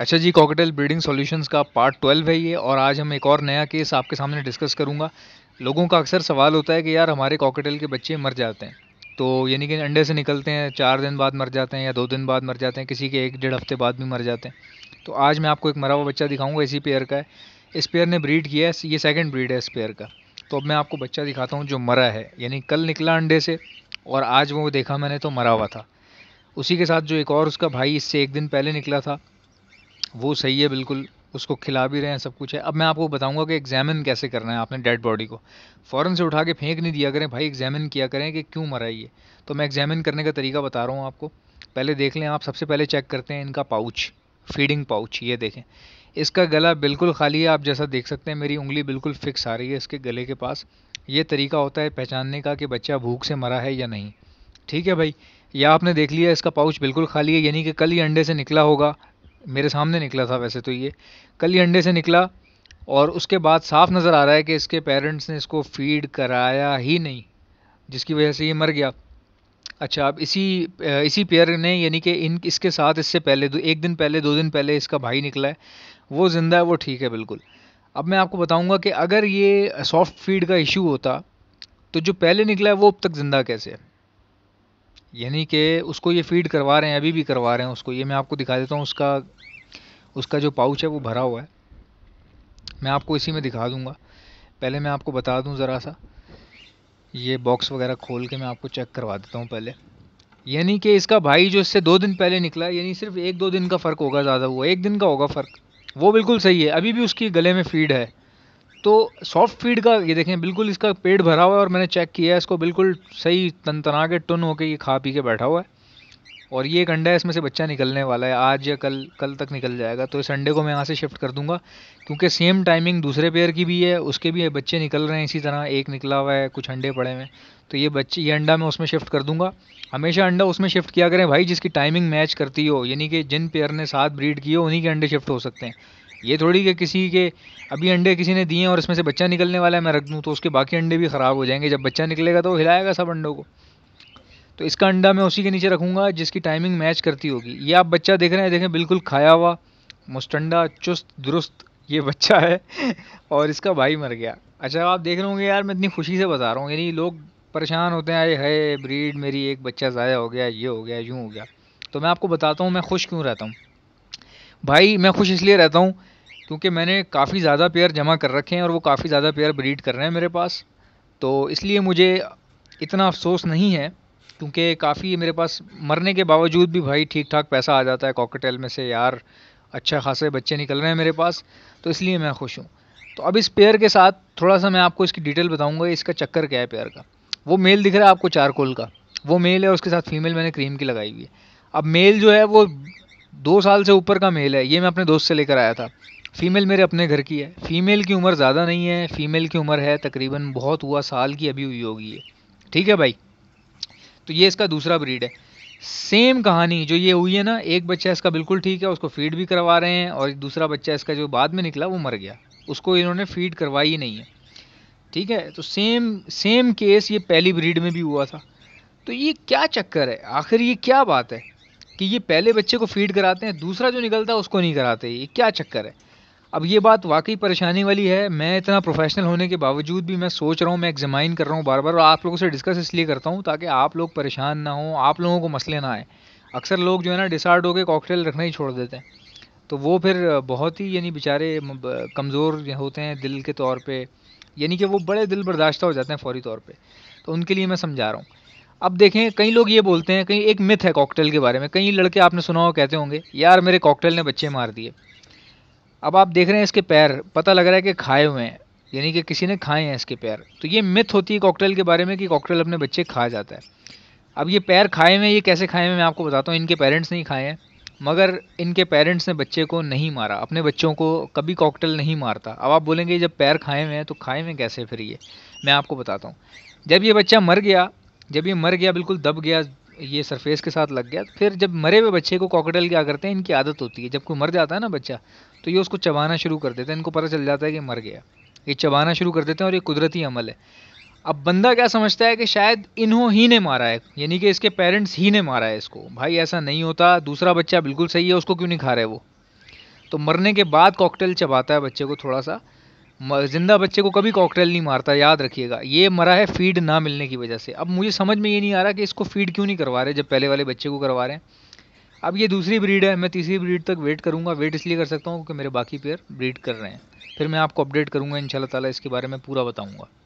अच्छा जी cocktail breeding solutions का पार्ट ट्वेल्व है ये और आज हम एक और नया केस आपके सामने डिस्कस करूँगा लोगों का अक्सर सवाल होता है कि यार हमारे कॉकटेल के बच्चे मर जाते हैं तो यानी कि अंडे से निकलते हैं चार दिन बाद मर जाते हैं या दो दिन बाद मर जाते हैं किसी के एक डेढ़ हफ्ते बाद भी मर जाते हैं तो आज मैं आपको एक मरा हुआ बच्चा दिखाऊँगा इसी पेयर का है इस पेयर ने ब्रीड किया है ये सेकेंड ब्रीड है इस पेयर का तो अब मैं आपको बच्चा दिखाता हूँ जो मरा है यानी कल निकला अंडे से और आज वो देखा मैंने तो मरा हुआ था उसी के साथ जो एक और उसका भाई इससे एक दिन पहले निकला था वो सही है बिल्कुल उसको खिला भी रहे हैं सब कुछ है अब मैं आपको बताऊंगा कि एग्जामिन कैसे करना है आपने डेड बॉडी को फ़ौरन से उठा के फेंक नहीं दिया करें भाई एग्जामिन किया करें कि क्यों मरा ये तो मैं एग्जामिन करने का तरीका बता रहा हूँ आपको पहले देख लें आप सबसे पहले चेक करते हैं इनका पाउच फीडिंग पाउच ये देखें इसका गला बिल्कुल खाली है आप जैसा देख सकते हैं मेरी उंगली बिल्कुल फिक्स आ रही है इसके गले के पास ये तरीका होता है पहचानने का कि बच्चा भूख से मरा है या नहीं ठीक है भाई या आपने देख लिया इसका पाउच बिल्कुल खाली है यानी कि कल ही अंडे से निकला होगा मेरे सामने निकला था वैसे तो ये कल ही अंडे से निकला और उसके बाद साफ नज़र आ रहा है कि इसके पेरेंट्स ने इसको फीड कराया ही नहीं जिसकी वजह से ये मर गया अच्छा अब इसी इसी पेयर ने यानी कि इन इसके साथ इससे पहले दो एक दिन पहले दो दिन पहले इसका भाई निकला है वो ज़िंदा है वो ठीक है बिल्कुल अब मैं आपको बताऊंगा कि अगर ये सॉफ्ट फीड का इशू होता तो जो पहले निकला है वो अब तक ज़िंदा कैसे है यानी कि उसको ये फीड करवा रहे हैं अभी भी करवा रहे हैं उसको ये मैं आपको दिखा देता हूँ उसका उसका जो पाउच है वो भरा हुआ है मैं आपको इसी में दिखा दूँगा पहले मैं आपको बता दूँ ज़रा सा ये बॉक्स वगैरह खोल के मैं आपको चेक करवा देता हूँ पहले यानी कि इसका भाई जो इससे दो दिन पहले निकला यानी सिर्फ एक दो दिन का फ़र्क होगा ज़्यादा हुआ एक दिन का होगा फ़र्क वो बिल्कुल सही है अभी भी उसकी गले में फीड है तो सॉफ्ट फीड का ये देखें बिल्कुल इसका पेट भरा हुआ है और मैंने चेक किया है इसको बिल्कुल सही तन तना के टुन होकर ये खा पी के बैठा हुआ है और ये एक अंडा है इसमें से बच्चा निकलने वाला है आज या कल कल तक निकल जाएगा तो इस अंडे को मैं यहाँ से शिफ्ट कर दूंगा क्योंकि सेम टाइमिंग दूसरे पेयर की भी है उसके भी है, बच्चे निकल रहे हैं इसी तरह एक निकला हुआ है कुछ अंडे पड़े हुए तो ये बच्चे ये अंडा मैं उसमें शिफ्ट कर दूंगा हमेशा अंडा उसमें शिफ्ट किया करें भाई जिसकी टाइमिंग मैच करती हो यानी कि जिन पेयर ने साथ ब्रीड की हो उन्हीं के अंडे शिफ्ट हो सकते हैं ये थोड़ी कि किसी के अभी अंडे किसी ने दिए और इसमें से बच्चा निकलने वाला है मैं रख दूँ तो उसके बाकी अंडे भी ख़राब हो जाएंगे जब बच्चा निकलेगा तो वो हिलाएगा सब अंडों को तो इसका अंडा मैं उसी के नीचे रखूँगा जिसकी टाइमिंग मैच करती होगी ये आप बच्चा देख रहे हैं देखें बिल्कुल खाया हुआ मुस्टंडा चुस्त दुरुस्त ये बच्चा है और इसका भाई मर गया अच्छा आप देख रहे होंगे यार मैं इतनी खुशी से बता रहा हूँ यानी लोग परेशान होते हैं अरे है ब्रीड मेरी एक बच्चा ज़ाया हो गया ये हो गया यूँ हो गया तो मैं आपको बताता हूँ मैं खुश क्यों रहता हूँ भाई मैं खुश इसलिए रहता हूँ क्योंकि मैंने काफ़ी ज़्यादा पेयर जमा कर रखे हैं और वो काफ़ी ज़्यादा पेयर ब्रीड कर रहे हैं मेरे पास तो इसलिए मुझे इतना अफसोस नहीं है क्योंकि काफ़ी मेरे पास मरने के बावजूद भी भाई ठीक ठाक पैसा आ जाता है कॉकटेल में से यार अच्छा खासे बच्चे निकल रहे हैं मेरे पास तो इसलिए मैं खुश हूँ तो अब इस पेयर के साथ थोड़ा सा मैं आपको इसकी डिटेल बताऊँगा इसका चक्कर क्या है पेयर का वो मेल दिख रहा है आपको चारकोल का वो मेल है उसके साथ फीमेल मैंने क्रीम की लगाई हुई है अब मेल जो है वो दो साल से ऊपर का मेल है ये मैं अपने दोस्त से लेकर आया था फ़ीमेल मेरे अपने घर की है फ़ीमेल की उम्र ज़्यादा नहीं है फ़ीमेल की उम्र है तकरीबन बहुत हुआ साल की अभी हुई होगी ये ठीक है भाई तो ये इसका दूसरा ब्रीड है सेम कहानी जो ये हुई है ना एक बच्चा इसका बिल्कुल ठीक है उसको फीड भी करवा रहे हैं और दूसरा बच्चा इसका जो बाद में निकला वो मर गया उसको इन्होंने फीड करवाई ही नहीं है ठीक है तो सेम सेम केस ये पहली ब्रीड में भी हुआ था तो ये क्या चक्कर है आखिर ये क्या बात है कि ये पहले बच्चे को फीड कराते हैं दूसरा जो निकलता है उसको नहीं कराते ये क्या चक्कर है अब ये बात वाकई परेशानी वाली है मैं इतना प्रोफेशनल होने के बावजूद भी मैं सोच रहा हूँ मैं एग्जामाइन कर रहा हूँ बार बार और आप लोगों से डिस्कस इसलिए करता हूँ ताकि आप लोग परेशान ना हों आप लोगों को मसले ना आए अक्सर लोग जो है ना डिसार्ड होकर कॉकटेल रखना ही छोड़ देते हैं तो वो फिर बहुत ही यानी बेचारे कमज़ोर होते हैं दिल के तौर पर यानी कि वो बड़े दिल बर्दाश्त हो जाते हैं फौरी तौर पर तो उनके लिए मैं समझा रहा हूँ अब देखें कई लोग ये बोलते हैं कहीं एक मिथ है कॉकटेल के बारे में कई लड़के आपने सुना हो कहते होंगे यार मेरे कॉकटेल ने बच्चे मार दिए अब आप देख रहे हैं इसके पैर पता लग रहा है कि खाए हुए हैं यानी कि किसी ने खाए हैं इसके पैर तो ये मिथ होती है कॉकटेल के बारे में कि कॉकटेल अपने बच्चे खा जाता है अब ये पैर खाए हुए ये कैसे खाए हुए मैं आपको बताता हूँ इनके पेरेंट्स नहीं खाए हैं मगर इनके पेरेंट्स ने बच्चे को नहीं मारा अपने बच्चों को कभी कॉकटेल नहीं मारता अब आप बोलेंगे जब पैर खाए हुए हैं तो खाए हुए कैसे फिर ये मैं आपको बताता हूँ जब ये बच्चा मर गया जब ये मर गया बिल्कुल दब गया ये सरफेस के साथ लग गया फिर जब मरे हुए बच्चे को कॉकटेल क्या करते हैं इनकी आदत होती है जब कोई मर जाता है ना बच्चा तो ये उसको चबाना शुरू कर देते हैं इनको पता चल जाता है कि मर गया ये चबाना शुरू कर देते हैं और ये कुदरती अमल है अब बंदा क्या समझता है कि शायद इन्हों ही ने मारा है यानी कि इसके पेरेंट्स ही ने मारा है इसको भाई ऐसा नहीं होता दूसरा बच्चा बिल्कुल सही है उसको क्यों नहीं खा रहे वो तो मरने के बाद कॉकटेल चबाता है बच्चे को थोड़ा सा जिंदा बच्चे को कभी कॉकटेल नहीं मारता याद रखिएगा ये मरा है फीड ना मिलने की वजह से अब मुझे समझ में ये नहीं आ रहा कि इसको फीड क्यों नहीं करवा रहे जब पहले वाले बच्चे को करवा रहे हैं अब ये दूसरी ब्रीड है मैं तीसरी ब्रीड तक वेट करूँगा वेट इसलिए कर सकता हूँ क्योंकि मेरे बाकी पेयर ब्रीड कर रहे हैं फिर मैं आपको अपडेट करूँगा इन ताला इसके बारे में पूरा बताऊँगा